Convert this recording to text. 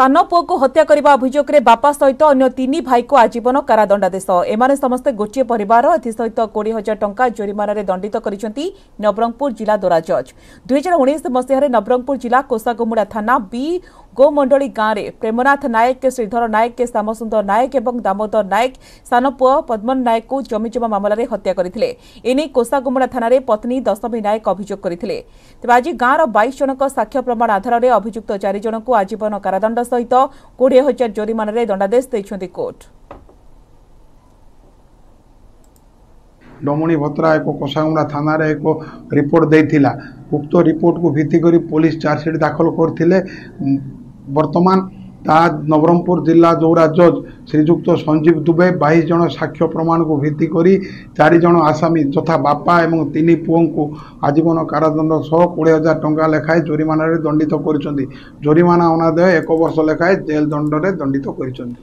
ସାନ ପୁଅକୁ ହତ୍ୟା କରିବା ଅଭିଯୋଗରେ ବାପା ସହିତ ଅନ୍ୟ ତିନି ଭାଇକୁ ଆଜୀବନ କାରାଦଣ୍ଡାଦେଶ ଏମାନେ ସମସ୍ତେ ଗୋଟିଏ ପରିବାର ଏଥିସହିତ କୋଡ଼ିଏ ହଜାର ଟଙ୍କା ଜୋରିମାନାରେ ଦଣ୍ଡିତ କରିଛନ୍ତି ନବରଙ୍ଗପୁର ଜିଲ୍ଲା ଦୋରା ଜଜ୍ ଦୁଇହଜାର ଉଣେଇଶ ମସିହାରେ ନବରଙ୍ଗପୁର ଜିଲ୍ଲା କୋଷାଗୁମୁଡ଼ା ଥାନା ବି ଗୋମଣ୍ଡଳୀ ଗାଁରେ ପ୍ରେମନାଥ ନାୟକ ଶ୍ରୀଧର ନାୟକ ଶ୍ୟାମସୁନ୍ଦର ନାୟକ ଏବଂ ଦାମୋଦର ନାୟକ ସାନ ପୁଅ ପଦ୍ମନ ନାୟକକୁ ଜମିଜମା ମାମଲାରେ ହତ୍ୟା କରିଥିଲେ ଏନେଇ କୋଷାଗୁମୁଡ଼ା ଥାନାରେ ପତ୍ନୀ ଦଶମୀ ନାୟକ ଅଭିଯୋଗ କରିଥିଲେ ତେବେ ଆଜି ଗାଁର ବାଇଶ ଜଣଙ୍କ ସାକ୍ଷ୍ୟ ପ୍ରମାଣ ଆଧାରରେ ଅଭିଯୁକ୍ତ ଚାରି ଜଣଙ୍କୁ ଆଜୀବନ କାରାଦଣ୍ଡ ସହିତ କୋଡ଼ିଏ ହଜାର ଜରିମାନାରେ ଦଣ୍ଡାଦେଶ ଦେଇଛନ୍ତି କୋର୍ଟ ଡମଣି ଭତ୍ରା ଏକ କଷାଗୁଡ଼ା ଥାନାରେ ଏକ ରିପୋର୍ଟ ଦେଇଥିଲା ଉକ୍ତ ରିପୋର୍ଟକୁ ଭିତ୍ତି କରି ପୋଲିସ ଚାର୍ଜସିଟ୍ ଦାଖଲ କରିଥିଲେ ବର୍ତ୍ତମାନ ତାହା ନବରଙ୍ଗପୁର ଜିଲ୍ଲା ଦୌରା ଜଜ୍ ଶ୍ରୀଯୁକ୍ତ ସଞ୍ଜୀବ ଦୁବେ ବାଇଶ ଜଣ ସାକ୍ଷ୍ୟ ପ୍ରମାଣକୁ ଭିତ୍ତି କରି ଚାରି ଜଣ ଆସାମୀ ଯଥା ବାପା ଏବଂ ତିନି ପୁଅଙ୍କୁ ଆଜୀବନ କାରାଦଣ୍ଡ ସହ କୋଡ଼ିଏ ହଜାର ଟଙ୍କା ଲେଖାଏଁ ଜୋରିମାନାରେ ଦଣ୍ଡିତ କରିଛନ୍ତି ଜୋରିମାନା ଅନାଦାୟ ଏକ ବର୍ଷ ଲେଖାଏଁ ଜେଲ୍ ଦଣ୍ଡରେ ଦଣ୍ଡିତ କରିଛନ୍ତି